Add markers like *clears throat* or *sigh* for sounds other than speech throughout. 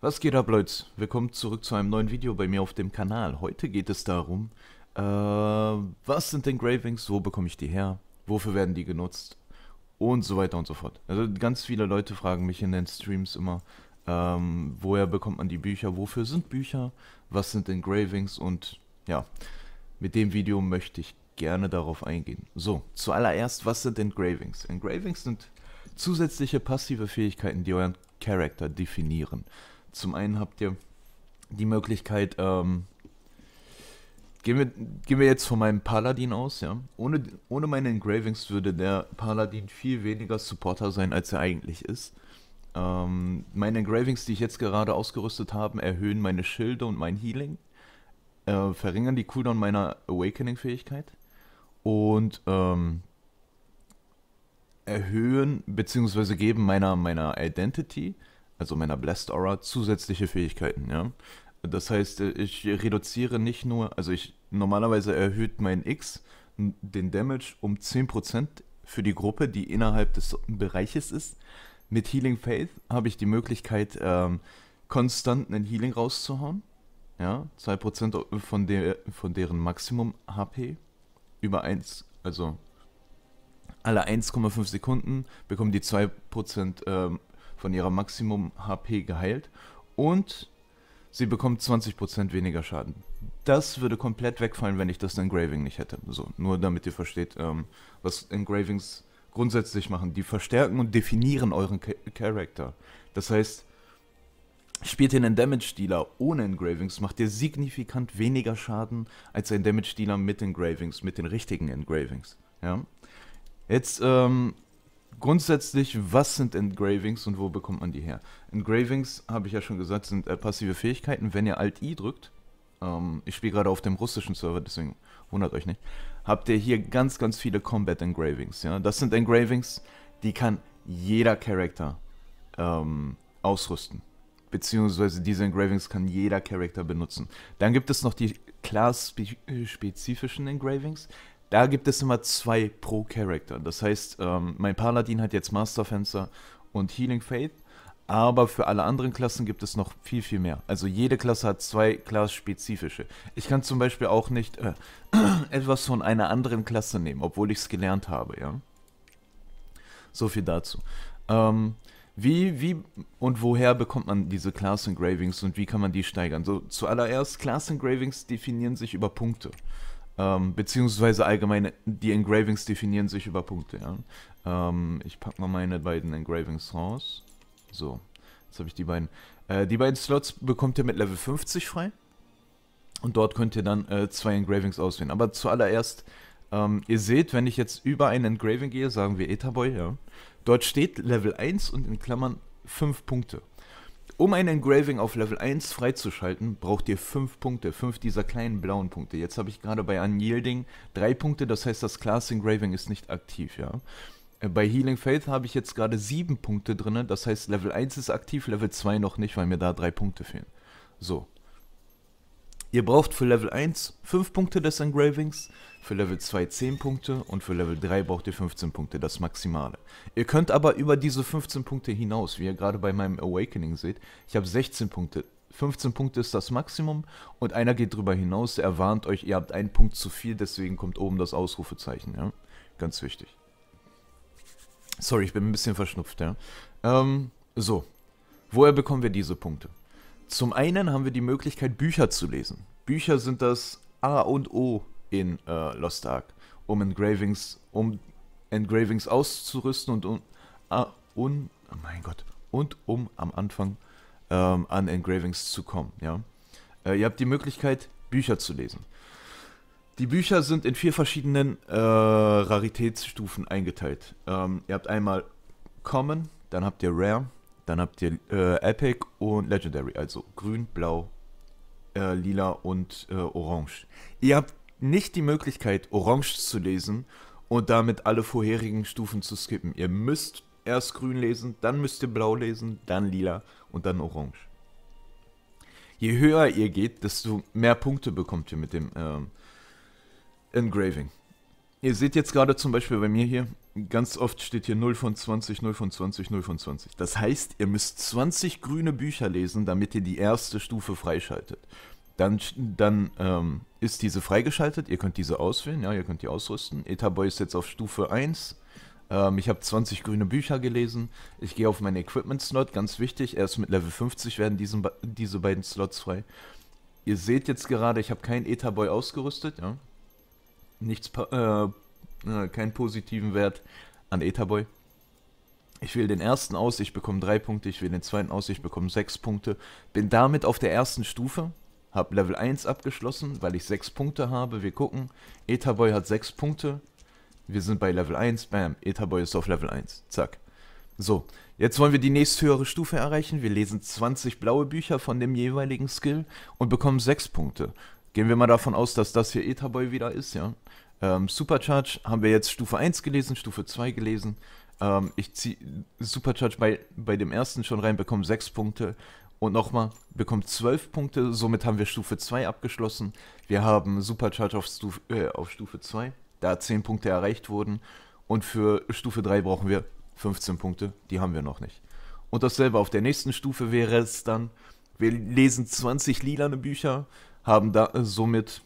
Was geht ab, Leute? Willkommen zurück zu einem neuen Video bei mir auf dem Kanal. Heute geht es darum, äh, was sind Engravings, wo bekomme ich die her, wofür werden die genutzt und so weiter und so fort. Also ganz viele Leute fragen mich in den Streams immer, ähm, woher bekommt man die Bücher, wofür sind Bücher, was sind Engravings und ja, mit dem Video möchte ich gerne darauf eingehen. So, zuallererst, was sind Engravings? Engravings sind zusätzliche passive Fähigkeiten, die euren Charakter definieren. Zum einen habt ihr die Möglichkeit, ähm, gehen, wir, gehen wir jetzt von meinem Paladin aus, ja. Ohne, ohne meine Engravings würde der Paladin viel weniger Supporter sein, als er eigentlich ist. Ähm, meine Engravings, die ich jetzt gerade ausgerüstet habe, erhöhen meine Schilde und mein Healing, äh, verringern die Cooldown meiner Awakening-Fähigkeit und ähm, erhöhen bzw. geben meiner, meiner Identity also meiner Blessed Aura, zusätzliche Fähigkeiten, ja. Das heißt, äh, ich reduziere nicht nur, also ich normalerweise erhöht mein X den Damage um 10% für die Gruppe, die innerhalb des Bereiches ist. Mit Healing Faith habe ich die Möglichkeit, ähm, konstant einen Healing rauszuhauen. Ja, 2% von, der, von deren Maximum HP über 1, also alle 1,5 Sekunden bekommen die 2% ähm, von ihrer Maximum HP geheilt und sie bekommt 20% weniger Schaden. Das würde komplett wegfallen, wenn ich das Engraving nicht hätte. So, nur damit ihr versteht, ähm, was Engravings grundsätzlich machen. Die verstärken und definieren euren Char Charakter. Das heißt, spielt ihr einen Damage-Dealer ohne Engravings, macht ihr signifikant weniger Schaden als ein Damage-Dealer mit Engravings, mit den richtigen Engravings. Ja? Jetzt ähm, grundsätzlich, was sind Engravings und wo bekommt man die her? Engravings, habe ich ja schon gesagt, sind äh, passive Fähigkeiten. Wenn ihr Alt-I drückt, ähm, ich spiele gerade auf dem russischen Server, deswegen wundert euch nicht, habt ihr hier ganz, ganz viele Combat Engravings. Ja? Das sind Engravings, die kann jeder Charakter ähm, ausrüsten. Beziehungsweise diese Engravings kann jeder Charakter benutzen. Dann gibt es noch die class-spezifischen Engravings da gibt es immer zwei pro Charakter. Das heißt, ähm, mein Paladin hat jetzt Master Fenster und Healing Fate, aber für alle anderen Klassen gibt es noch viel, viel mehr. Also jede Klasse hat zwei Class-spezifische. Ich kann zum Beispiel auch nicht äh, *clears throat* etwas von einer anderen Klasse nehmen, obwohl ich es gelernt habe, ja. So viel dazu. Ähm, wie, wie und woher bekommt man diese Class Engravings und wie kann man die steigern? So, zuallererst, Class Engravings definieren sich über Punkte. Ähm, beziehungsweise allgemein, die Engravings definieren sich über Punkte. Ja? Ähm, ich packe mal meine beiden Engravings raus. So, jetzt habe ich die beiden. Äh, die beiden Slots bekommt ihr mit Level 50 frei. Und dort könnt ihr dann äh, zwei Engravings auswählen. Aber zuallererst, ähm, ihr seht, wenn ich jetzt über ein Engraving gehe, sagen wir Etherboy, ja, dort steht Level 1 und in Klammern 5 Punkte. Um ein Engraving auf Level 1 freizuschalten, braucht ihr 5 Punkte, 5 dieser kleinen blauen Punkte. Jetzt habe ich gerade bei Unyielding 3 Punkte, das heißt das Class Engraving ist nicht aktiv, ja. Äh, bei Healing Faith habe ich jetzt gerade 7 Punkte drin, das heißt Level 1 ist aktiv, Level 2 noch nicht, weil mir da 3 Punkte fehlen. So, Ihr braucht für Level 1 5 Punkte des Engravings, für Level 2 10 Punkte und für Level 3 braucht ihr 15 Punkte, das Maximale. Ihr könnt aber über diese 15 Punkte hinaus, wie ihr gerade bei meinem Awakening seht, ich habe 16 Punkte. 15 Punkte ist das Maximum und einer geht drüber hinaus, der warnt euch, ihr habt einen Punkt zu viel, deswegen kommt oben das Ausrufezeichen, ja. Ganz wichtig. Sorry, ich bin ein bisschen verschnupft, ja. Ähm, so. Woher bekommen wir diese Punkte? Zum einen haben wir die Möglichkeit, Bücher zu lesen. Bücher sind das A und O in äh, Lost Ark, um Engravings, um Engravings auszurüsten und um, uh, un, oh mein Gott, und um am Anfang ähm, an Engravings zu kommen. Ja? Äh, ihr habt die Möglichkeit, Bücher zu lesen. Die Bücher sind in vier verschiedenen äh, Raritätsstufen eingeteilt. Ähm, ihr habt einmal Common, dann habt ihr Rare, dann habt ihr äh, Epic und Legendary, also grün, blau, äh, lila und äh, orange. Ihr habt nicht die Möglichkeit, orange zu lesen und damit alle vorherigen Stufen zu skippen. Ihr müsst erst grün lesen, dann müsst ihr blau lesen, dann lila und dann orange. Je höher ihr geht, desto mehr Punkte bekommt ihr mit dem ähm, Engraving. Ihr seht jetzt gerade zum Beispiel bei mir hier, ganz oft steht hier 0 von 20, 0 von 20, 0 von 20. Das heißt, ihr müsst 20 grüne Bücher lesen, damit ihr die erste Stufe freischaltet. Dann, dann ähm, ist diese freigeschaltet, ihr könnt diese auswählen, ja, ihr könnt die ausrüsten. Etaboy ist jetzt auf Stufe 1. Ähm, ich habe 20 grüne Bücher gelesen. Ich gehe auf meinen Equipment-Slot, ganz wichtig, erst mit Level 50 werden diesen, diese beiden Slots frei. Ihr seht jetzt gerade, ich habe keinen Etaboy ausgerüstet, ja. Nichts äh, äh, keinen positiven Wert an Etherboy. Ich wähle den ersten aus, ich bekomme drei Punkte, ich wähle den zweiten aus, ich bekomme sechs Punkte. Bin damit auf der ersten Stufe, habe Level 1 abgeschlossen, weil ich sechs Punkte habe. Wir gucken, Etherboy hat sechs Punkte, wir sind bei Level 1, bam, Etherboy ist auf Level 1, zack. So, jetzt wollen wir die nächsthöhere Stufe erreichen. Wir lesen 20 blaue Bücher von dem jeweiligen Skill und bekommen 6 Punkte. Gehen wir mal davon aus, dass das hier Etherboy wieder ist, ja. Ähm, Supercharge haben wir jetzt Stufe 1 gelesen, Stufe 2 gelesen. Ähm, ich ziehe Supercharge bei, bei dem ersten schon rein, bekomme 6 Punkte und nochmal bekommt 12 Punkte. Somit haben wir Stufe 2 abgeschlossen. Wir haben Supercharge auf Stufe, äh, auf Stufe 2, da 10 Punkte erreicht wurden. Und für Stufe 3 brauchen wir 15 Punkte, die haben wir noch nicht. Und dasselbe auf der nächsten Stufe wäre es dann, wir lesen 20 lilane Bücher, haben da äh, somit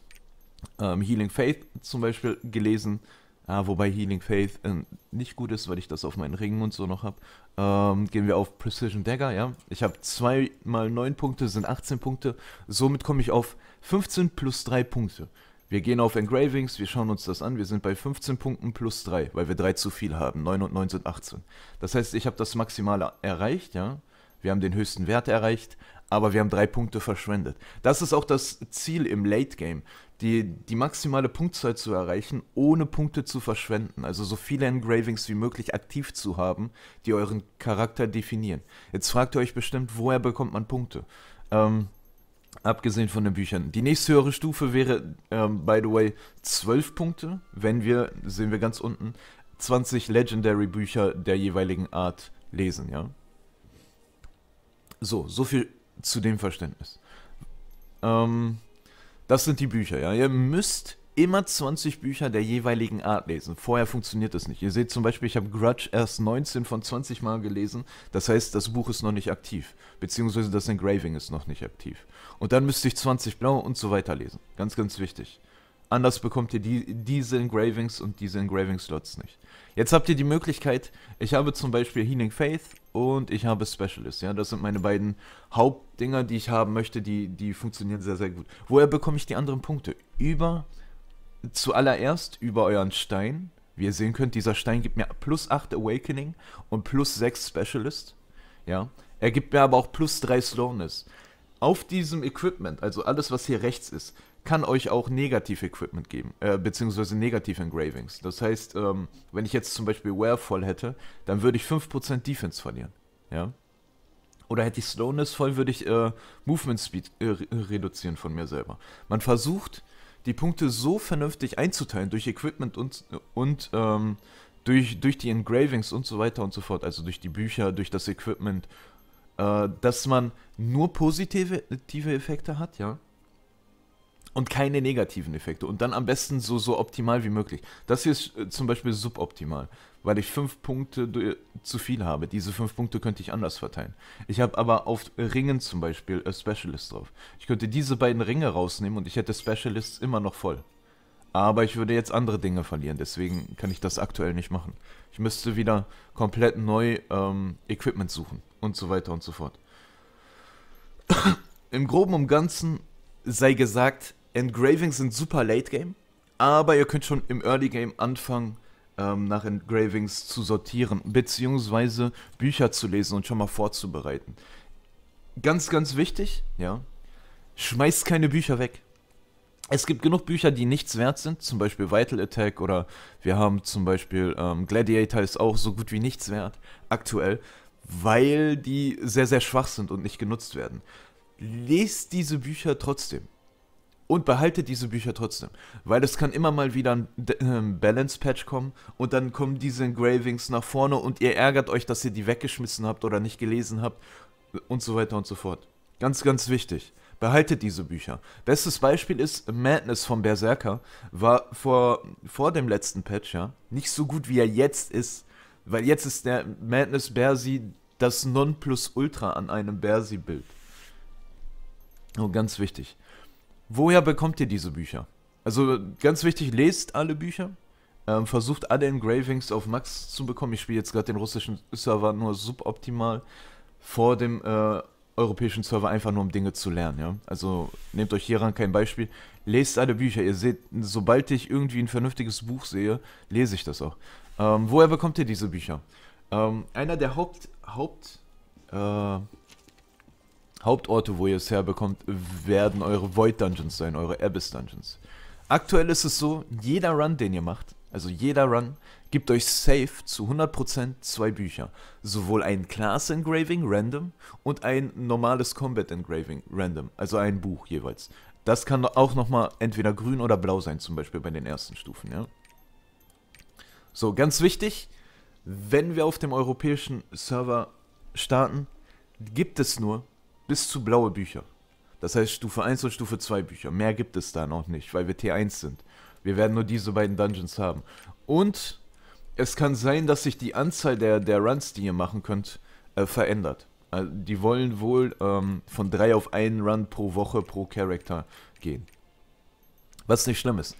ähm, Healing Faith zum Beispiel gelesen. Ah, wobei Healing Faith äh, nicht gut ist, weil ich das auf meinen Ringen und so noch habe. Ähm, gehen wir auf Precision Dagger, ja. Ich habe 2 mal 9 Punkte, sind 18 Punkte. Somit komme ich auf 15 plus 3 Punkte. Wir gehen auf Engravings, wir schauen uns das an. Wir sind bei 15 Punkten plus 3, weil wir 3 zu viel haben. 9 und 9 sind 18. Das heißt, ich habe das Maximale erreicht, ja. Wir haben den höchsten Wert erreicht, aber wir haben drei Punkte verschwendet. Das ist auch das Ziel im Late Game, die, die maximale Punktzahl zu erreichen, ohne Punkte zu verschwenden. Also so viele Engravings wie möglich aktiv zu haben, die euren Charakter definieren. Jetzt fragt ihr euch bestimmt, woher bekommt man Punkte? Ähm, abgesehen von den Büchern. Die nächste höhere Stufe wäre, ähm, by the way, 12 Punkte, wenn wir, sehen wir ganz unten, 20 Legendary Bücher der jeweiligen Art lesen, ja. So, so viel zu dem Verständnis. Ähm, das sind die Bücher, ja. Ihr müsst immer 20 Bücher der jeweiligen Art lesen. Vorher funktioniert das nicht. Ihr seht zum Beispiel, ich habe Grudge erst 19 von 20 Mal gelesen. Das heißt, das Buch ist noch nicht aktiv. Beziehungsweise das Engraving ist noch nicht aktiv. Und dann müsste ich 20 Blau und so weiter lesen. Ganz, ganz wichtig. Anders bekommt ihr die, diese Engravings und diese Engraving-Slots nicht. Jetzt habt ihr die Möglichkeit, ich habe zum Beispiel Healing Faith und ich habe Specialist. Ja, das sind meine beiden Hauptdinger, die ich haben möchte, die, die funktionieren sehr, sehr gut. Woher bekomme ich die anderen Punkte? Über, zuallererst über euren Stein. Wie ihr sehen könnt, dieser Stein gibt mir plus 8 Awakening und plus 6 Specialist. Ja, er gibt mir aber auch plus 3 Slowness. Auf diesem Equipment, also alles, was hier rechts ist, kann euch auch Negativ-Equipment geben, äh, beziehungsweise Negativ-Engravings. Das heißt, ähm, wenn ich jetzt zum Beispiel Wear voll hätte, dann würde ich 5% Defense verlieren. Ja? Oder hätte ich Slowness voll, würde ich äh, Movement Speed äh, reduzieren von mir selber. Man versucht, die Punkte so vernünftig einzuteilen durch Equipment und, und ähm, durch, durch die Engravings und so weiter und so fort, also durch die Bücher, durch das Equipment, äh, dass man nur positive Effekte hat, ja und keine negativen Effekte. Und dann am besten so, so optimal wie möglich. Das hier ist äh, zum Beispiel suboptimal, weil ich fünf Punkte äh, zu viel habe. Diese fünf Punkte könnte ich anders verteilen. Ich habe aber auf Ringen zum Beispiel äh, Specialist drauf. Ich könnte diese beiden Ringe rausnehmen und ich hätte Specialists immer noch voll. Aber ich würde jetzt andere Dinge verlieren, deswegen kann ich das aktuell nicht machen. Ich müsste wieder komplett neu ähm, Equipment suchen und so weiter und so fort. *coughs* Im groben und ganzen sei gesagt, Engravings sind super Late Game, aber ihr könnt schon im Early Game anfangen, ähm, nach Engravings zu sortieren, beziehungsweise Bücher zu lesen und schon mal vorzubereiten. Ganz, ganz wichtig, ja, schmeißt keine Bücher weg. Es gibt genug Bücher, die nichts wert sind, zum Beispiel Vital Attack oder wir haben zum Beispiel ähm, Gladiator ist auch so gut wie nichts wert aktuell, weil die sehr, sehr schwach sind und nicht genutzt werden. Lest diese Bücher trotzdem und behaltet diese Bücher trotzdem, weil es kann immer mal wieder ein ähm, Balance Patch kommen und dann kommen diese Engravings nach vorne und ihr ärgert euch, dass ihr die weggeschmissen habt oder nicht gelesen habt und so weiter und so fort. Ganz, ganz wichtig. Behaltet diese Bücher. Bestes Beispiel ist Madness von Berserker. War vor, vor dem letzten Patch, ja, nicht so gut, wie er jetzt ist. Weil jetzt ist der Madness Bersi das Nonplusultra an einem Bersi-Bild. Oh, ganz wichtig woher bekommt ihr diese Bücher? Also ganz wichtig, lest alle Bücher. Ähm, versucht alle Engravings auf Max zu bekommen. Ich spiele jetzt gerade den russischen Server nur suboptimal vor dem äh, europäischen Server einfach nur um Dinge zu lernen. Ja? Also nehmt euch hieran kein Beispiel. Lest alle Bücher. Ihr seht, sobald ich irgendwie ein vernünftiges Buch sehe, lese ich das auch. Ähm, woher bekommt ihr diese Bücher? Ähm, einer der Haupt, Haupt äh, Hauptorte, wo ihr es herbekommt, werden eure Void Dungeons sein, eure Abyss Dungeons. Aktuell ist es so, jeder Run, den ihr macht, also jeder Run, gibt euch safe zu 100% zwei Bücher. Sowohl ein Class Engraving random und ein normales Combat Engraving random, also ein Buch jeweils. Das kann auch nochmal entweder grün oder blau sein, zum Beispiel bei den ersten Stufen, ja. So, ganz wichtig, wenn wir auf dem europäischen Server starten, gibt es nur bis zu blaue Bücher. Das heißt Stufe 1 und Stufe 2 Bücher. Mehr gibt es da noch nicht, weil wir T1 sind. Wir werden nur diese beiden Dungeons haben. Und es kann sein, dass sich die Anzahl der, der Runs, die ihr machen könnt, äh, verändert. Also die wollen wohl ähm, von drei auf einen Run pro Woche pro Charakter gehen. Was nicht schlimm ist.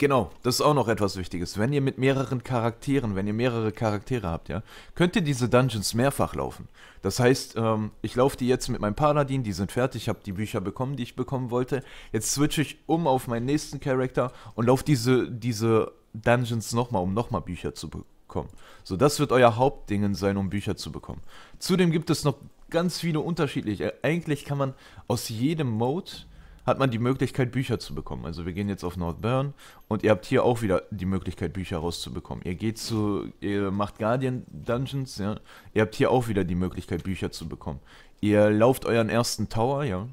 Genau, das ist auch noch etwas Wichtiges. Wenn ihr mit mehreren Charakteren, wenn ihr mehrere Charaktere habt, ja, könnt ihr diese Dungeons mehrfach laufen. Das heißt, ähm, ich laufe die jetzt mit meinem Paladin, die sind fertig, habe die Bücher bekommen, die ich bekommen wollte. Jetzt switche ich um auf meinen nächsten Charakter und laufe diese, diese Dungeons nochmal, um nochmal Bücher zu bekommen. So, das wird euer Hauptdingen sein, um Bücher zu bekommen. Zudem gibt es noch ganz viele unterschiedliche. Äh, eigentlich kann man aus jedem Mode hat man die Möglichkeit, Bücher zu bekommen. Also wir gehen jetzt auf Northburn und ihr habt hier auch wieder die Möglichkeit, Bücher rauszubekommen. Ihr geht zu, ihr macht Guardian Dungeons, ja. Ihr habt hier auch wieder die Möglichkeit, Bücher zu bekommen. Ihr lauft euren ersten Tower, ja.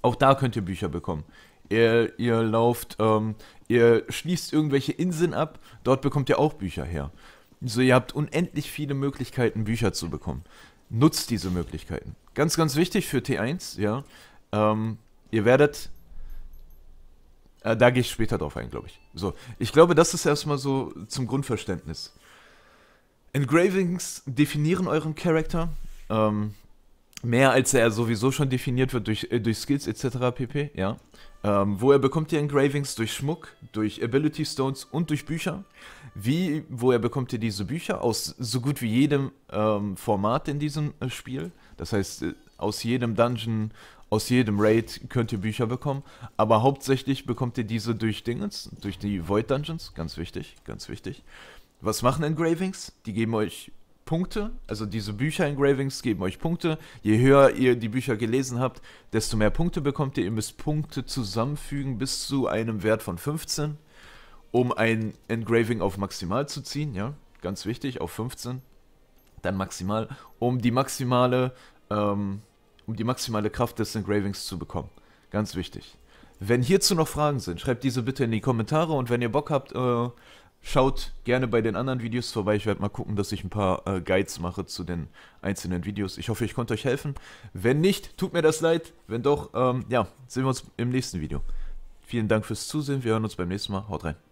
Auch da könnt ihr Bücher bekommen. Ihr, ihr lauft, ähm, ihr schließt irgendwelche Inseln ab, dort bekommt ihr auch Bücher her. So, ihr habt unendlich viele Möglichkeiten, Bücher zu bekommen. Nutzt diese Möglichkeiten. Ganz, ganz wichtig für T1, ja. Ähm, Ihr werdet. Äh, da gehe ich später drauf ein, glaube ich. So, ich glaube, das ist erstmal so zum Grundverständnis. Engravings definieren euren Charakter. Ähm, mehr als er sowieso schon definiert wird durch, äh, durch Skills etc. pp. Ja. Ähm, wo bekommt ihr Engravings? Durch Schmuck, durch Ability Stones und durch Bücher. Wie, woher bekommt ihr diese Bücher? Aus so gut wie jedem ähm, Format in diesem äh, Spiel. Das heißt, äh, aus jedem Dungeon, aus jedem Raid könnt ihr Bücher bekommen, aber hauptsächlich bekommt ihr diese durch Dingens, durch die Void Dungeons, ganz wichtig, ganz wichtig. Was machen Engravings? Die geben euch Punkte, also diese Bücher Engravings geben euch Punkte. Je höher ihr die Bücher gelesen habt, desto mehr Punkte bekommt ihr. Ihr müsst Punkte zusammenfügen bis zu einem Wert von 15, um ein Engraving auf maximal zu ziehen, ja, ganz wichtig, auf 15, dann maximal, um die maximale ähm, um die maximale Kraft des Engravings zu bekommen. Ganz wichtig. Wenn hierzu noch Fragen sind, schreibt diese bitte in die Kommentare und wenn ihr Bock habt, äh, schaut gerne bei den anderen Videos vorbei. Ich werde mal gucken, dass ich ein paar äh, Guides mache zu den einzelnen Videos. Ich hoffe, ich konnte euch helfen. Wenn nicht, tut mir das leid. Wenn doch, ähm, ja, sehen wir uns im nächsten Video. Vielen Dank fürs Zusehen. Wir hören uns beim nächsten Mal. Haut rein.